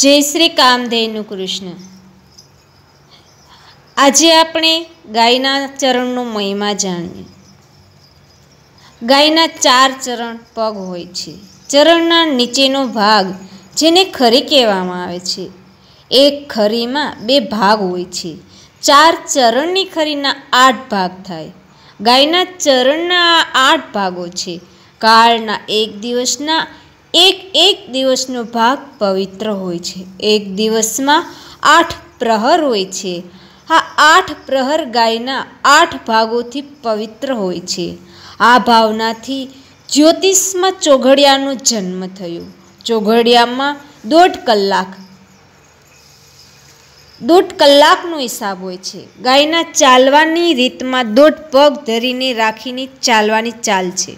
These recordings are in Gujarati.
જય શ્રી કામધેયનું કૃષ્ણ આજે આપણે ગાયના ચરણનો મહિમા જાણીએ ગાયના ચાર ચરણ પગ હોય છે ચરણના નીચેનો ભાગ જેને ખરી કહેવામાં આવે છે એક ખરીમાં બે ભાગ હોય છે ચાર ચરણની ખરીના આઠ ભાગ થાય ગાયના ચરણના આઠ ભાગો છે કાળના એક દિવસના એક એક દિવસનો ભાગ પવિત્ર હોય છે એક દિવસમાં આઠ પ્રહર હોય છે આ આઠ પ્રહર ગાયના આઠ ભાગોથી પવિત્ર હોય છે આ ભાવનાથી જ્યોતિષમાં ચોઘડિયાનો જન્મ થયો ચોઘડિયામાં દોઢ કલાક દોઢ કલાકનો હિસાબ હોય છે ગાયના ચાલવાની રીતમાં દોઢ પગ ધરીને રાખીને ચાલવાની ચાલ છે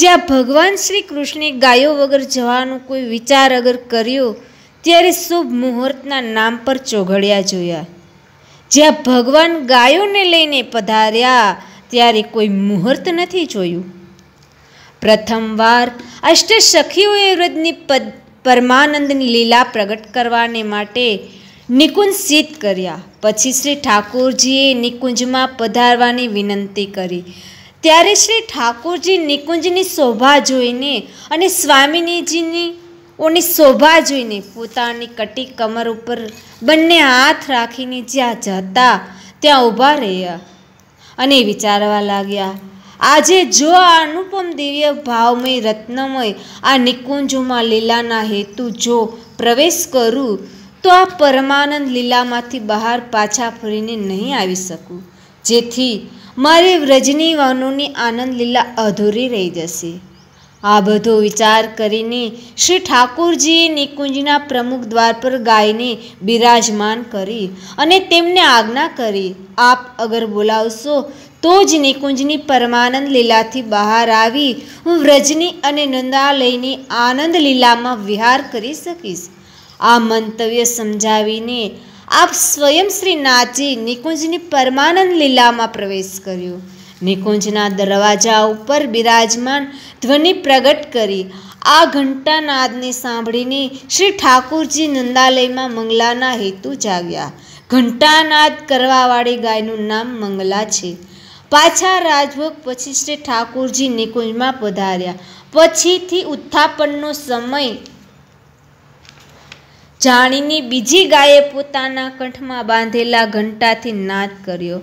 જ્યાં ભગવાન શ્રી કૃષ્ણે ગાયો વગર જવાનો કોઈ વિચાર અગર કર્યો ત્યારે શુભ મુહૂર્તના નામ પર ચોઘડિયા જોયા જ્યાં ભગવાન ગાયોને લઈને પધાર્યા ત્યારે કોઈ મુહૂર્ત નથી જોયું પ્રથમવાર અષ્ટ સખીઓએ પદ પરમાનંદની લીલા પ્રગટ કરવાને માટે નિકુંજ સિદ્ધ કર્યા પછી શ્રી ઠાકોરજીએ નિકુંજમાં પધારવાની વિનંતી કરી ત્યારે શ્રી ઠાકોરજી નિકુંજની શોભા જોઈને અને સ્વામિનીજીની ઓની શોભા જોઈને પોતાની કટી કમર ઉપર બંને હાથ રાખીને જ્યાં જતા ત્યાં ઊભા રહ્યા અને વિચારવા લાગ્યા આજે જો આ અનુપમ દિવ્ય ભાવમય રત્નમય આ નિકુંજોમાં લીલાના હેતુ જો પ્રવેશ કરું તો આ પરમાનંદ લીલામાંથી બહાર પાછા ફરીને નહીં આવી શકું જેથી મારી વ્રજની વાનોની આનંદ લીલા અધૂરી રહી જશે આ બધો વિચાર કરીને શ્રી ઠાકોરજીએ નિકુંજના પ્રમુખ દ્વાર પર ગાયને બિરાજમાન કરી અને તેમને આજ્ઞા કરી આપ અગર બોલાવશો તો જ નિકુંજની પરમાનંદ લીલાથી બહાર આવી હું વ્રજની અને નંદાલયની આનંદ લીલામાં વિહાર કરી શકીશ આ મંતવ્ય સમજાવીને આપ સ્વયં શ્રી નાથજી નિકુંજની પરમાનંદ લીલામાં પ્રવેશ કર્યો નિકુંજના દરવાજા ઉપર બિરાજમાન ધ્વનિ પ્રગટ કરી આ ઘંટાનાદને સાંભળીને શ્રી ઠાકુરજી નંદાલયમાં મંગલાના હેતુ જાગ્યા ઘંટાનાદ કરવાવાળી ગાયનું નામ મંગલા છે પાછા રાજભોગ પછી શ્રી ઠાકુરજી નિકુંજમાં પધાર્યા પછીથી ઉત્થાપનનો સમય જાણીની બીજી ગાયે પોતાના કંઠમાં બાંધેલા ઘંટાથી નાદ કર્યો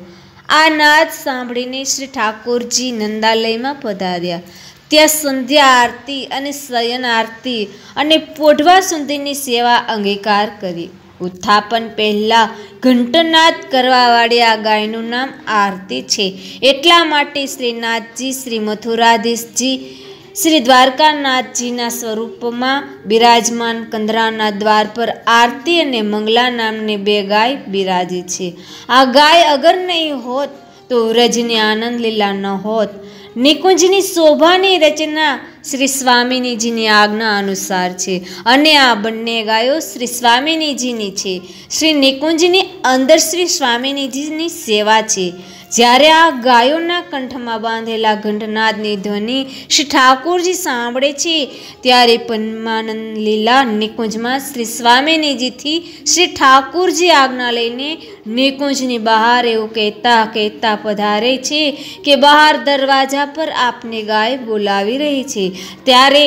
આ નાદ સાંભળીને શ્રી ઠાકોરજી નંદાલયમાં પધાર્યા ત્યાં સંધ્યા આરતી અને શયન આરતી અને પોઢવા સુધીની સેવા અંગીકાર કરી ઉત્થાપન પહેલાં ઘંટનાદ કરવાવાળી આ ગાયનું નામ આરતી છે એટલા માટે શ્રીનાથજી શ્રી મથુરાધીશજી શ્રી દ્વારકાનાથજીના સ્વરૂપમાં બિરાજમાન કંદરાના દ્વાર પર આરતી અને મંગલા નામની બે ગાય બિરાજે છે આ ગાય અગર નહીં હોત તો વ્રજની આનંદ લીલા ન હોત નિકુંજની શોભાની રચના શ્રી સ્વામિનીજીની આજ્ઞા અનુસાર છે અને આ બંને ગાયો શ્રી સ્વામિનીજીની છે શ્રી નિકુંજની અંદર શ્રી સ્વામિનીજીની સેવા છે જ્યારે આ ગાયોના કંઠમાં બાંધેલા ઘંટનાદની ધ્વનિ શ્રી ઠાકોરજી સાંભળે છે ત્યારે પન્માનંદ લીલા નિકુંજમાં શ્રી સ્વામિનીજીથી શ્રી ઠાકોરજી આજ્ઞા લઈને નિકુંજની બહાર એવું કહેતા કહેતા પધારે છે કે બહાર દરવાજા પર આપને ગાય બોલાવી રહી છે ત્યારે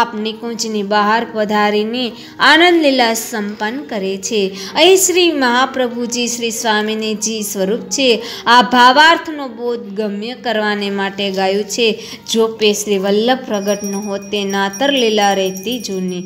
આપ નિકુંજની બહાર પધારીને આનંદ લીલા સંપન્ન કરે છે અહીં શ્રી મહાપ્રભુજી શ્રી સ્વામિનીજી સ્વરૂપ છે આ ભાવાર્થનો બોધ ગમ્ય કરવાને માટે ગાયું છે જો પેશ્રી વલ્લભ પ્રગટ ન હોત તે નાતર લીલા રહેતી જૂની